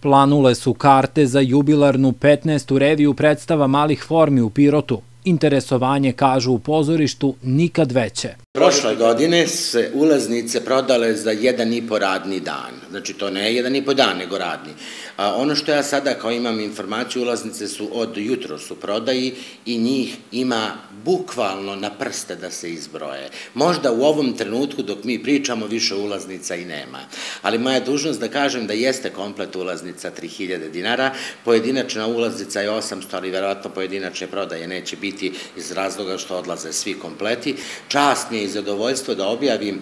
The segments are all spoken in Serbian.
Planule su karte za jubilarnu 15. reviju predstava malih formi u Pirotu. Interesovanje, kažu u pozorištu, nikad veće. Prošle godine se ulaznice prodale za jedan i po radni dan. Znači, to ne je jedan i po dan, nego radni. A ono što ja sada kao imam informaciju, ulaznice su od jutro su prodaji i njih ima bukvalno na prste da se izbroje. Možda u ovom trenutku dok mi pričamo više ulaznica i nema. Ali moja dužnost da kažem da jeste komplet ulaznica 3000 dinara, pojedinačna ulaznica je 800, ali verovatno pojedinačne prodaje neće biti iz razloga što odlaze svi kompleti. Čast mi je i zadovoljstvo da objavim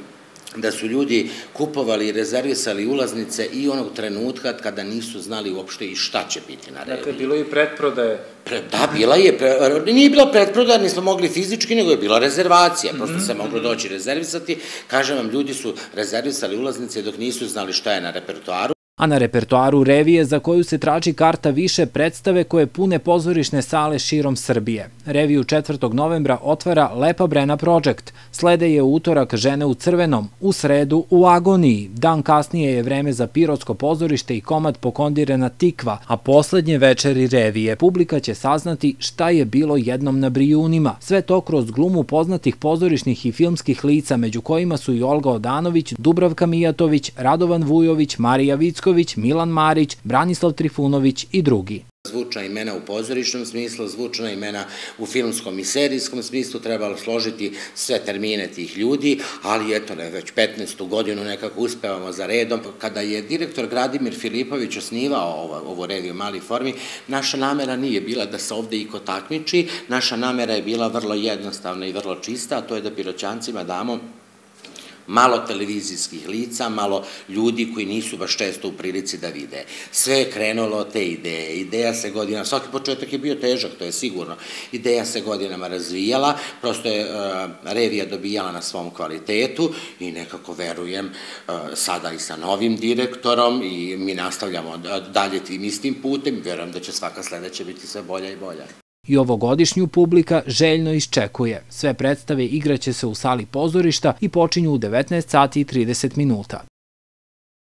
da su ljudi kupovali i rezervisali ulaznice i onog trenutka kada nisu znali uopšte i šta će biti na dakle, redu. Dakle, bilo je i pretprodaje. Pre, da, bila je, pre, nije bila pretprodaja, nismo mogli fizički, nego je bila rezervacija, mhm. prosto mm -hmm. se moglo doći rezervisati. Kažem vam, ljudi su rezervisali ulaznice dok nisu znali šta je na repertoaru, A na repertoaru revije za koju se traži karta više predstave koje pune pozorišne sale širom Srbije. Reviju 4. novembra otvara Lepa Brena Project. Slede je utorak Žene u crvenom, u sredu u agoniji. Dan kasnije je vreme za Pirotsko pozorište i komad pokondirena tikva, a poslednje večeri revije publika će saznati šta je bilo jednom na Brijunima. Sve to kroz glumu poznatih pozorišnih i filmskih lica, među kojima su i Olga Odanović, Dubravka Mijatović, Radovan Vujović, Marija Vicko, Vučković, Milan Marić, Branislav Trifunović i drugi. Zvučna imena u pozorišnom smislu, zvučna imena u filmskom i serijskom smislu, trebalo složiti sve termine tih ljudi, ali eto ne, već 15. godinu nekako uspevamo za redom. Kada je direktor Gradimir Filipović osnivao ovo, ovo redio mali formi, naša namera nije bila da se ovde iko takmiči, naša namera je bila vrlo jednostavna i vrlo čista, a to je da piroćancima damo malo televizijskih lica, malo ljudi koji nisu baš često u prilici da vide. Sve je krenulo od te ideje. Ideja se godina, svaki početak je bio težak, to je sigurno. Ideja se godinama razvijala, prosto je uh, revija dobijala na svom kvalitetu i nekako verujem uh, sada i sa novim direktorom i mi nastavljamo e, dalje tim istim putem i verujem da će svaka sledeća biti sve bolja i bolja. I ovogodišnju publika željno iščekuje. Sve predstave igraće se u sali pozorišta i počinju u 19 sati i 30 minuta.